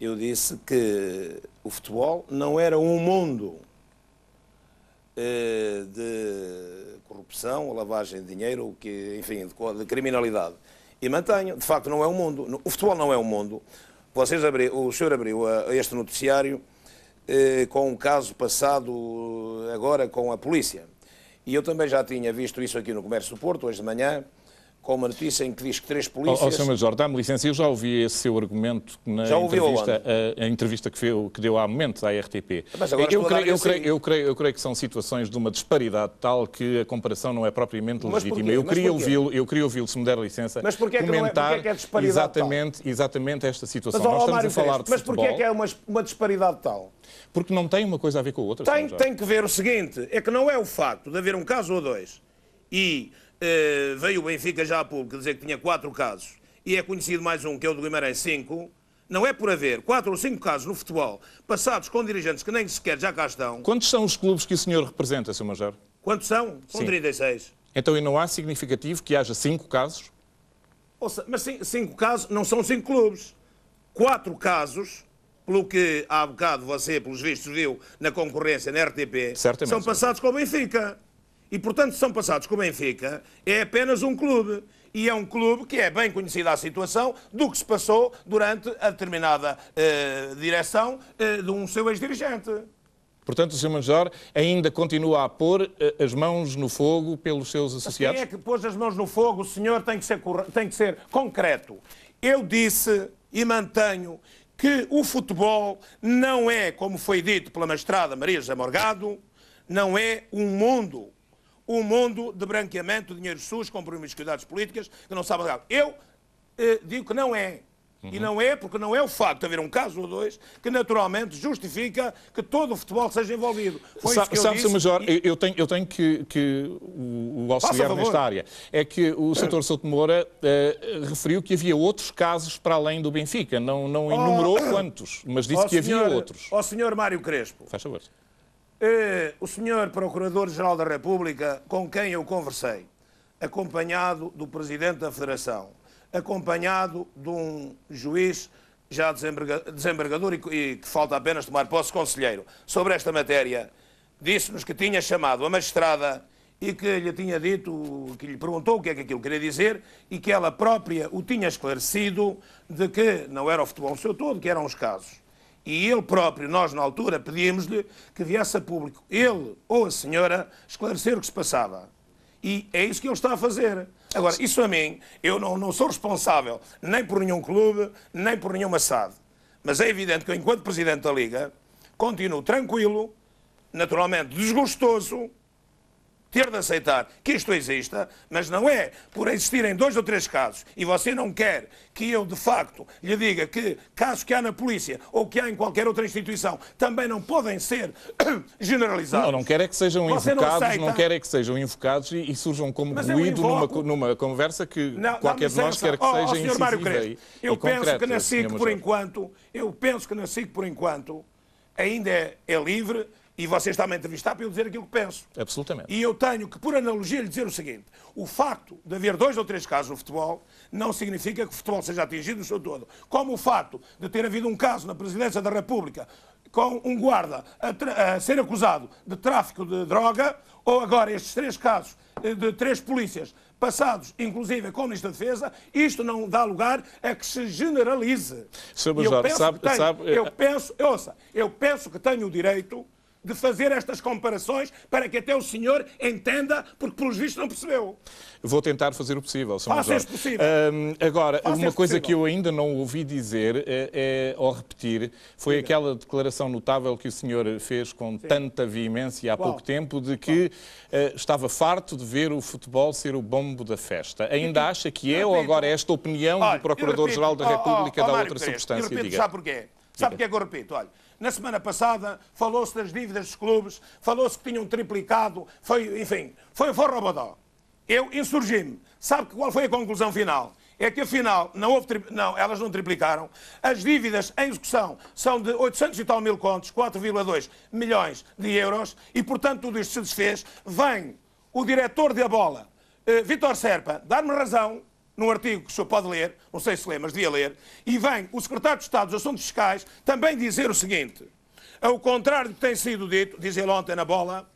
eu disse que o futebol não era um mundo eh, de corrupção, lavagem de dinheiro, que, enfim, de, criminalidade. E mantenho, de facto, não é um mundo. O futebol não é um mundo. Vocês o senhor abriu eh, este noticiário eh, com um caso passado agora com a polícia. E eu também já tinha visto isso aqui no Comércio do Porto, hoje de manhã, com uma notícia em que diz que três polícias... Ó, oh, oh, Sr. Major, dá-me licença, eu já ouvi esse seu argumento na entrevista, a, a, entrevista que, feu, que deu há momentos à RTP. eu, creio, eu, creio, que são situações de uma disparidade tal que a comparação não é propriamente legítima. Eu queria ouvi-lo, eu queria ouvi-lo, se me der licença, mas porquê comentar é, é-, é, que é, exatamente, tal? exatamente esta situação. Mas, Nós estamos Mário a falar Teres, de Mas porquê é que é uma, uma disparidade tal? Porque não tem uma coisa a ver com a outra. Tem, tem que ver o seguinte, é que não é o facto de haver um caso ou dois e eh, veio o Benfica já a público dizer que tinha quatro casos e é conhecido mais um, que é o do Guimarães, cinco. Não é por haver quatro ou cinco casos no futebol passados com dirigentes que nem sequer já cá estão. Quantos são os clubes que o senhor representa, Sr. Major? Quantos são? São Sim. 36. Então e não há significativo que haja cinco casos? Ouça, mas cinco casos não são cinco clubes. Quatro casos, pelo que há bocado você, pelos vistos, viu na concorrência, na RTP, Certamente, são passados com o Benfica. E, portanto, são passados como o Benfica é apenas um clube. E é um clube que é bem conhecida a situação do que se passou durante a determinada eh, direção eh, de um seu ex-dirigente. Portanto, o Sr. Major ainda continua a pôr eh, as mãos no fogo pelos seus associados? Mas quem é que pôs as mãos no fogo? O senhor tem que ser, tem que ser concreto. Eu disse e mantenho que o futebol não é, como foi dito pela mestrada Maria Zamorgado, não é um mundo um mundo de branqueamento, de dinheiro sujo, com promiscuidades políticas, que não sabe nada. Eu eh, digo que não é. Uhum. E não é, porque não é o facto de haver um caso ou dois que naturalmente justifica que todo o futebol seja envolvido. Foi sabe, sabe disse, Major, e... eu, tenho, eu tenho que, que o, o auxiliar nesta área. É que o Sr. Souto Moura eh, referiu que havia outros casos para além do Benfica. Não, não oh. enumerou oh, quantos, mas disse oh, que havia outros. Ó oh, Sr. Mário Crespo. Faz favor. -se. É, o senhor Procurador-Geral da República, com quem eu conversei, acompanhado do Presidente da Federação, acompanhado de um juiz já desembargador e, que falta apenas tomar posse conselheiro sobre esta matéria, disse-nos que tinha chamado a magistrada e que lhe tinha dito, que lhe perguntou o que é que aquilo queria dizer e que ela própria o tinha esclarecido de que não era o futebol no seu todo, que eram os casos e ele próprio, nós na altura, pedíamos-lhe que viesse a público, ele ou a senhora, esclarecer o que se passava. E é isso que ele está a fazer. Agora, isso a mim, eu não, não sou responsável nem por nenhum clube, nem por nenhuma SAD. Mas é evidente que eu, enquanto Presidente da Liga, continuo tranquilo, naturalmente desgostoso, ter de aceitar que isto exista, mas não é por existirem dois ou três casos e você não quer que eu de facto lhe diga que casos que há na polícia ou que há em qualquer outra instituição também não podem ser generalizados. Não, não quer é que sejam você invocados, não, não, quer é que sejam invocados e, e surjam como mas ruído numa, numa, conversa que não, qualquer de nós quer que seja oh, oh, incisiva Mário Crespo, eu e penso concreta, que na SIC, por enquanto, eu penso que na SIC, por enquanto, ainda é, é livre e você está-me a entrevistar para eu dizer aquilo que penso. Absolutamente. E eu tenho que, por analogia, lhe dizer o seguinte: o facto de haver dois ou três casos no futebol não significa que o futebol seja atingido no seu todo. Como o facto de ter havido um caso na presidência da República com um guarda a, a ser acusado de tráfico de droga, ou agora estes três casos eh, de três polícias passados, inclusive com o Ministro da Defesa, isto não dá lugar a que se generalize. Sr. Major, eu penso sabe, tenho, sabe... Eu penso, ouça, eu penso que tenho o direito de fazer estas comparações para que até o senhor entenda, porque pelos vistos não percebeu. Vou tentar fazer o possível, Sr. Faça possível. agora, Faça uma coisa possível. que eu ainda não ouvi dizer é, é, ou repetir foi Diga. aquela declaração notável que o senhor fez com Sim. tanta veemência há Qual? pouco tempo de que uh, estava farto de ver o futebol ser o bombo da festa. Ainda acha que é ou agora é esta opinião Olha, do Procurador-Geral da República oh, oh, oh, Mário oh, outra substância? Eu diga. sabe porquê? Sabe o que é que eu repito? Olha, na semana passada falou-se das dívidas dos clubes, falou-se que tinham triplicado, foi, enfim, foi, foi robodó. Eu insurgi-me. Sabe qual foi a conclusão final? É que afinal não houve tri... não, elas não triplicaram. As dívidas em execução são de 800 e tal mil contos, 4,2 milhões de euros, e portanto tudo isto se desfez. Vem o diretor da bola, eh, Vítor Vitor Serpa, dar-me razão num artigo que o senhor pode ler, não sei se lê, mas devia ler, e vem o secretário de Estado dos Assuntos Fiscais também dizer o seguinte: ao contrário do que tem sido dito, dizem ontem na bola,